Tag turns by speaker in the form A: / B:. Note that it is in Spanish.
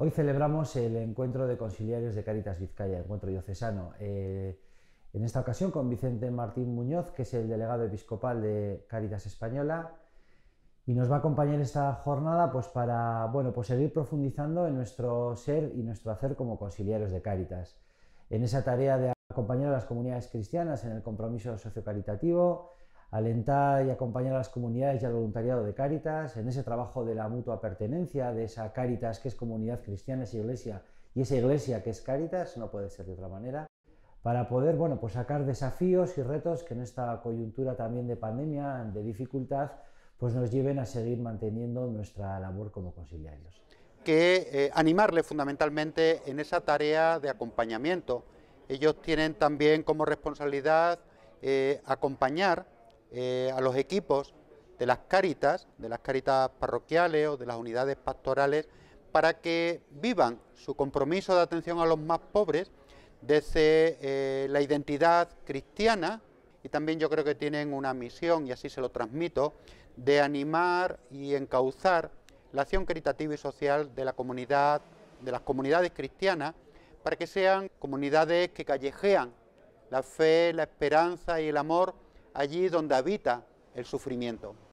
A: Hoy celebramos el encuentro de conciliarios de Caritas Vizcaya, encuentro diocesano. Eh, en esta ocasión con Vicente Martín Muñoz, que es el delegado episcopal de Caritas Española, y nos va a acompañar esta jornada pues, para bueno, pues seguir profundizando en nuestro ser y nuestro hacer como conciliarios de Caritas, en esa tarea de acompañar a las comunidades cristianas en el compromiso sociocaritativo, alentar y acompañar a las comunidades y al voluntariado de Cáritas en ese trabajo de la mutua pertenencia, de esa Cáritas que es comunidad cristiana, esa iglesia, y esa iglesia que es Cáritas, no puede ser de otra manera, para poder bueno, pues sacar desafíos y retos que en esta coyuntura también de pandemia, de dificultad, pues nos lleven a seguir manteniendo nuestra labor como conciliarios.
B: Que eh, animarle fundamentalmente en esa tarea de acompañamiento. Ellos tienen también como responsabilidad eh, acompañar eh, a los equipos de las caritas, de las caritas parroquiales o de las unidades pastorales, para que vivan su compromiso de atención a los más pobres desde eh, la identidad cristiana y también yo creo que tienen una misión, y así se lo transmito, de animar y encauzar la acción caritativa y social de la comunidad, de las comunidades cristianas, para que sean comunidades que callejean la fe, la esperanza y el amor allí donde habita el
A: sufrimiento.